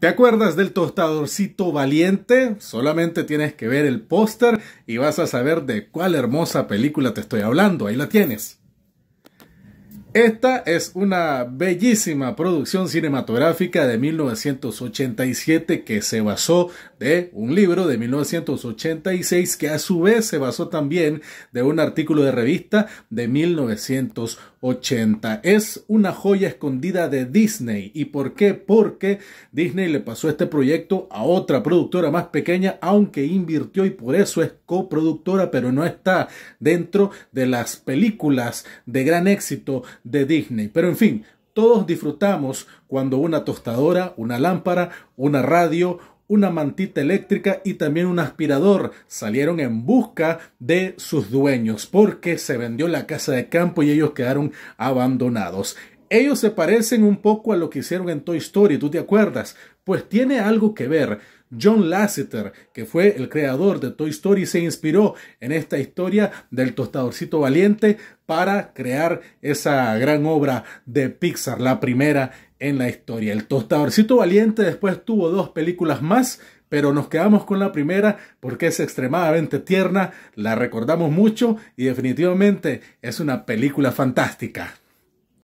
¿Te acuerdas del tostadorcito valiente? Solamente tienes que ver el póster y vas a saber de cuál hermosa película te estoy hablando. Ahí la tienes. Esta es una bellísima producción cinematográfica de 1987 que se basó de un libro de 1986 que a su vez se basó también de un artículo de revista de 1980. Es una joya escondida de Disney. ¿Y por qué? Porque Disney le pasó este proyecto a otra productora más pequeña, aunque invirtió y por eso es coproductora, pero no está dentro de las películas de gran éxito de Disney. Pero en fin, todos disfrutamos cuando una tostadora, una lámpara, una radio, una mantita eléctrica y también un aspirador salieron en busca de sus dueños porque se vendió la casa de campo y ellos quedaron abandonados. Ellos se parecen un poco a lo que hicieron en Toy Story, ¿tú te acuerdas? Pues tiene algo que ver John Lasseter, que fue el creador de Toy Story, se inspiró en esta historia del tostadorcito valiente para crear esa gran obra de Pixar, la primera en la historia. El tostadorcito valiente después tuvo dos películas más, pero nos quedamos con la primera porque es extremadamente tierna, la recordamos mucho y definitivamente es una película fantástica.